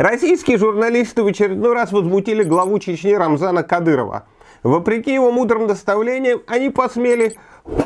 Российские журналисты в очередной раз возмутили главу Чечни Рамзана Кадырова. Вопреки его мудрым доставлениям, они посмели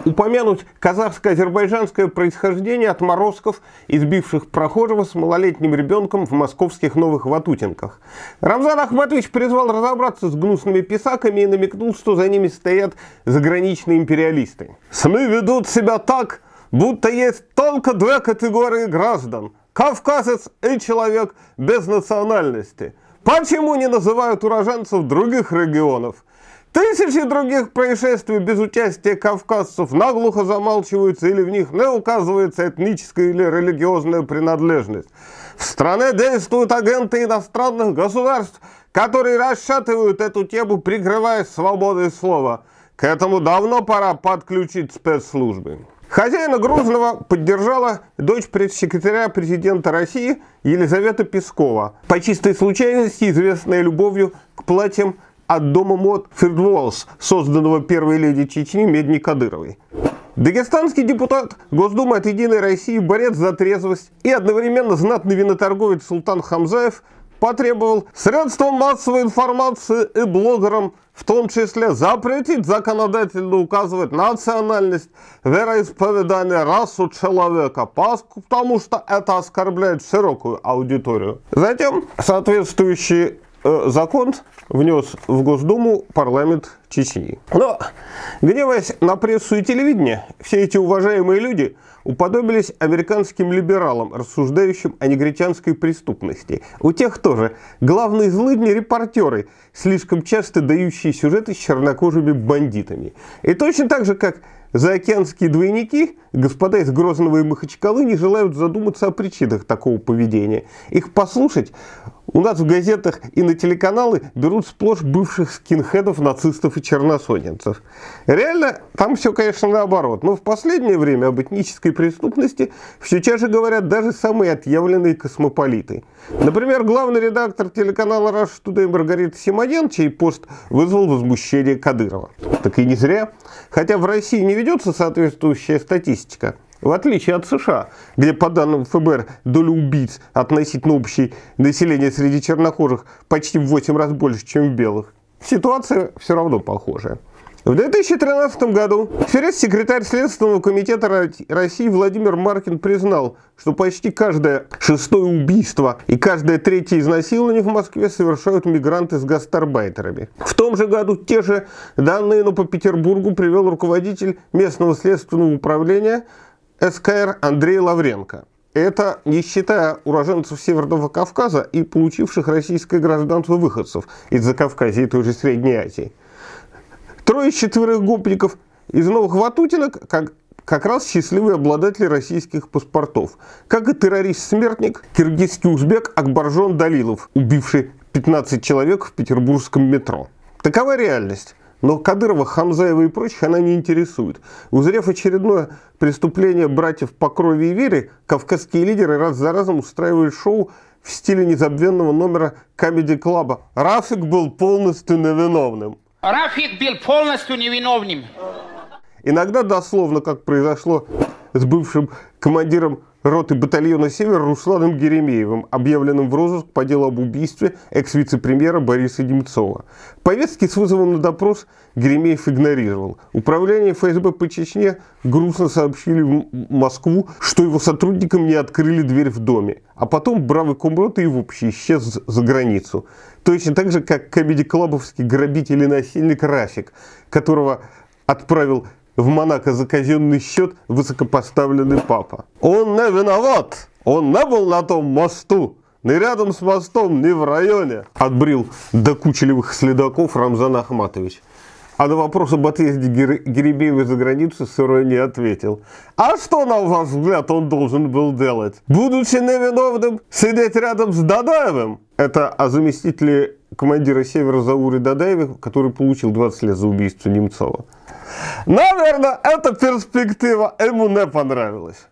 упомянуть казахско-азербайджанское происхождение отморозков, избивших прохожего с малолетним ребенком в московских новых Ватутинках. Рамзан Ахматович призвал разобраться с гнусными писаками и намекнул, что за ними стоят заграничные империалисты. СМИ ведут себя так, будто есть только две категории граждан – Кавказец и человек без национальности. Почему не называют уроженцев других регионов? Тысячи других происшествий без участия кавказцев наглухо замалчиваются или в них не указывается этническая или религиозная принадлежность. В стране действуют агенты иностранных государств, которые расшатывают эту тему, прикрываясь свободой слова. К этому давно пора подключить спецслужбы. Хозяина Грозного поддержала дочь пресс-секретаря президента России Елизавета Пескова, по чистой случайности известная любовью к платьям от дома мод Фердволс, созданного первой леди Чечни Медни Кадыровой. Дагестанский депутат Госдумы от «Единой России», борец за трезвость и одновременно знатный виноторговец Султан Хамзаев потребовал средствам массовой информации и блогерам в том числе запретить законодательно указывать национальность, вероисповедание, расу человека, потому что это оскорбляет широкую аудиторию. Затем соответствующие Э, закон внес в Госдуму парламент Чечни. Но, гневаясь на прессу и телевидение, все эти уважаемые люди уподобились американским либералам, рассуждающим о негритянской преступности. У тех тоже главные злыдни – репортеры, слишком часто дающие сюжеты с чернокожими бандитами. И точно так же, как заокеанские двойники, господа из Грозного и Махачкалы не желают задуматься о причинах такого поведения. Их послушать у нас в газетах и на телеканалы берут сплошь бывших скинхедов, нацистов и черносоненцев. Реально, там все, конечно, наоборот. Но в последнее время об этнической преступности все чаще говорят даже самые отъявленные космополиты. Например, главный редактор телеканала «Раш Today Маргарита Симонен, чей пост вызвал возмущение Кадырова. Так и не зря. Хотя в России не ведется соответствующая статистика – в отличие от США, где, по данным ФБР, доля убийц относительно общей населения среди чернокожих почти в 8 раз больше, чем в белых, ситуация все равно похожая. В 2013 году ферес-секретарь Следственного комитета России Владимир Маркин признал, что почти каждое шестое убийство и каждое третье изнасилование в Москве совершают мигранты с гастарбайтерами. В том же году те же данные, но по Петербургу привел руководитель местного следственного управления СКР Андрей Лавренко. Это не считая уроженцев Северного Кавказа и получивших российское гражданство выходцев из Закавказья и той же Средней Азии. Трое из четверых гопников из новых ватутинок, как как раз счастливые обладатели российских паспортов. Как и террорист-смертник, киргизский узбек Акбаржон Далилов, убивший 15 человек в петербургском метро. Такова реальность. Но Кадырова, Хамзаева и прочих она не интересует. Узрев очередное преступление братьев по крови и вере, кавказские лидеры раз за разом устраивают шоу в стиле незабвенного номера Comedy Club. Рафик был полностью невиновным. Рафик был полностью невиновным. Иногда дословно, как произошло с бывшим командиром роты батальона «Север» Русланом Геремеевым, объявленным в розыск по делу об убийстве экс-вице-премьера Бориса Немцова. Повестки с вызовом на допрос Геремеев игнорировал. Управление ФСБ по Чечне грустно сообщили в Москву, что его сотрудникам не открыли дверь в доме. А потом бравый комрот и вообще исчез за границу. Точно так же, как комедий-клабовский грабитель и насильник Рафик, которого отправил в Монако за казенный счет высокопоставленный папа. Он не виноват, он не был на том мосту, ни рядом с мостом, ни в районе, отбрил до докучливых следаков Рамзан Ахматович. А на вопрос об отъезде Гер... Геребеева за границу Сырой не ответил. А что, на ваш взгляд, он должен был делать? Будучи невиновным, сидеть рядом с Дадаевым? Это о заместителе командира Севера Зауре Дадаеве, который получил 20 лет за убийство Немцова. Наверное, эта перспектива ему не понравилась.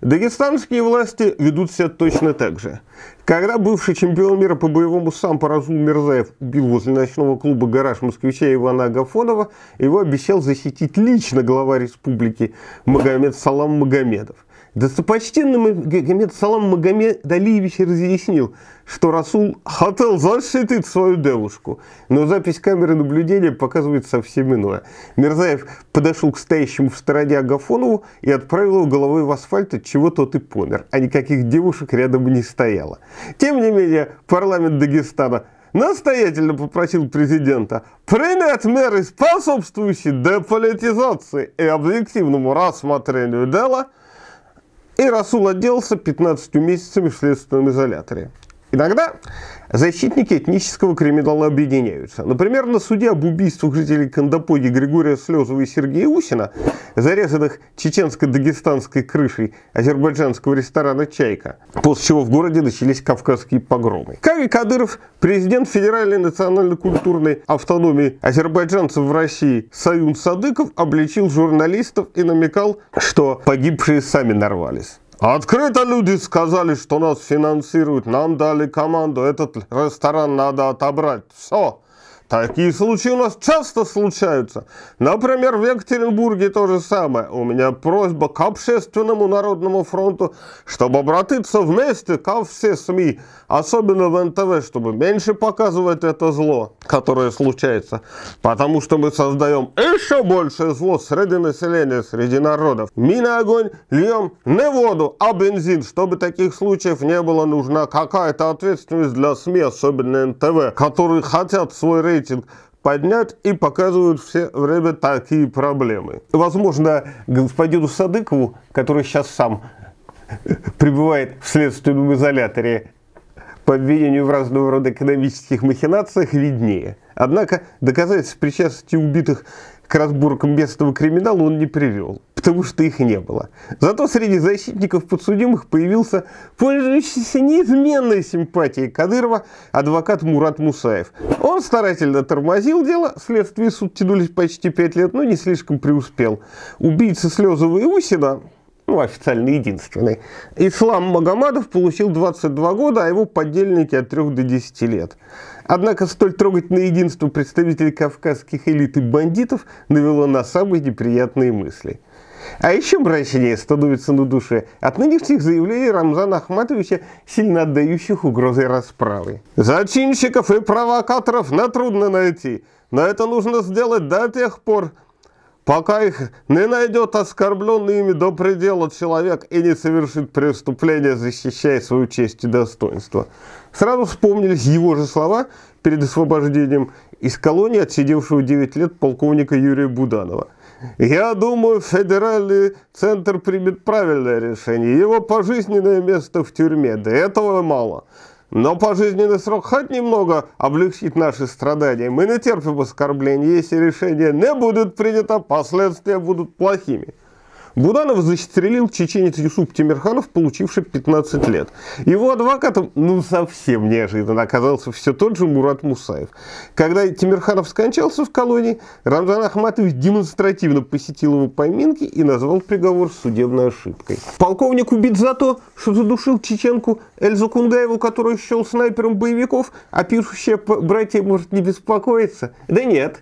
Дагестанские власти ведут себя точно так же. Когда бывший чемпион мира по боевому сам Разул Мирзаев убил возле ночного клуба «Гараж» москвича Ивана Агафонова, его обещал защитить лично глава республики Магомед Салам Магомедов. Достопочтенный Магомед Салам Магомед Алиевич разъяснил, что Расул хотел защитить свою девушку, но запись камеры наблюдения показывает совсем иное. Мирзаев подошел к стоящему в стороне Агафонову и отправил его головой в асфальт, от чего тот и помер, а никаких девушек рядом не стояло. Тем не менее, парламент Дагестана настоятельно попросил президента принять меры, способствующие деполитизации и объективному рассмотрению дела – и Расул отделался 15 месяцами в следственном изоляторе. Иногда защитники этнического криминала объединяются. Например, на суде об убийствах жителей Кандапоги Григория Слезова и Сергея Усина, зарезанных чеченско-дагестанской крышей азербайджанского ресторана «Чайка», после чего в городе начались кавказские погромы. Кари Кадыров, президент Федеральной национально-культурной автономии азербайджанцев в России Саюн Садыков обличил журналистов и намекал, что погибшие сами нарвались. Открыто люди сказали, что нас финансируют, нам дали команду, этот ресторан надо отобрать. Все, Такие случаи у нас часто случаются. Например, в Екатеринбурге то же самое. У меня просьба к общественному народному фронту, чтобы обратиться вместе ко все СМИ, особенно в НТВ, чтобы меньше показывать это зло, которое случается. Потому что мы создаем еще большее зло среди населения, среди народов. Мы на огонь льем не воду, а бензин. Чтобы таких случаев не было, нужна какая-то ответственность для СМИ, особенно НТВ, которые хотят свой рейтинг рейтинг поднять и показывают все время такие проблемы. Возможно, господину Садыкову, который сейчас сам пребывает в следственном изоляторе по обвинению в разного рода экономических махинациях, виднее. Однако доказательств причастности убитых к разборкам местного криминала он не привел, потому что их не было. Зато среди защитников подсудимых появился пользующийся неизменной симпатией Кадырова адвокат Мурат Мусаев. Он старательно тормозил дело, следствие суд тянулись почти пять лет, но не слишком преуспел. Убийца Слезова и Усина, ну, официально единственный. Ислам Магомадов получил 22 года, а его подельники от 3 до 10 лет. Однако столь трогательное единство представителей кавказских элит и бандитов навело на самые неприятные мысли. А еще мрачнее становится на душе от нынешних заявлений Рамзана Ахматовича, сильно отдающих угрозой расправы. «Зачинщиков и провокаторов на трудно найти, но это нужно сделать до тех пор, пока их не найдет оскорбленный ими до предела человек и не совершит преступление, защищая свою честь и достоинство. Сразу вспомнились его же слова перед освобождением из колонии, отсидевшего 9 лет полковника Юрия Буданова. Я думаю, федеральный центр примет правильное решение. Его пожизненное место в тюрьме. До этого мало. Но пожизненный срок хоть немного облегчит наши страдания. Мы не терпим оскорблений, если решение не будет принято, последствия будут плохими. Буданов застрелил чеченец Юсуп Тимирханов, получивший 15 лет. Его адвокатом, ну совсем неожиданно, оказался все тот же Мурат Мусаев. Когда Тимирханов скончался в колонии, Рамзан Ахматович демонстративно посетил его поминки и назвал приговор судебной ошибкой. Полковник убит за то, что задушил чеченку Эльзу Кунгаеву, которую счел снайпером боевиков, а пишущая братья может не беспокоиться. Да нет,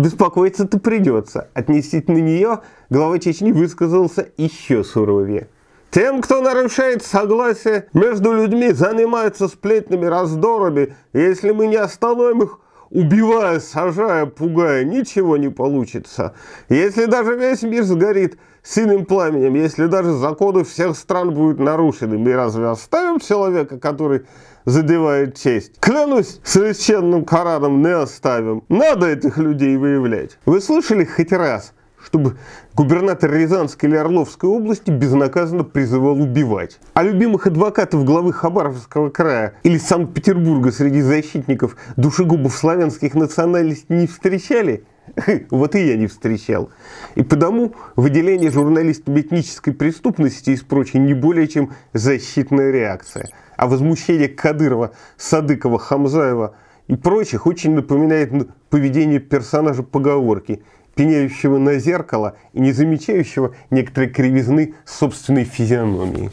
Беспокоиться-то придется. на нее глава Чечни высказался еще суровее. Тем, кто нарушает согласие между людьми, занимается сплетными раздорами. Если мы не остановим их, убивая, сажая, пугая, ничего не получится. Если даже весь мир сгорит синим пламенем, если даже законы всех стран будут нарушены, мы разве оставим человека, который задевает честь? Клянусь священным Кораном, не оставим. Надо этих людей выявлять. Вы слышали хоть раз – чтобы губернатор Рязанской или Орловской области безнаказанно призывал убивать. А любимых адвокатов главы Хабаровского края или Санкт-Петербурга среди защитников душегубов славянских национальностей не встречали? Вот и я не встречал. И потому выделение журналистов этнической преступности и прочее не более чем защитная реакция. А возмущение Кадырова, Садыкова, Хамзаева – и прочих очень напоминает поведение персонажа поговорки пеняющего на зеркало и не замечающего некоторой кривизны собственной физиономии.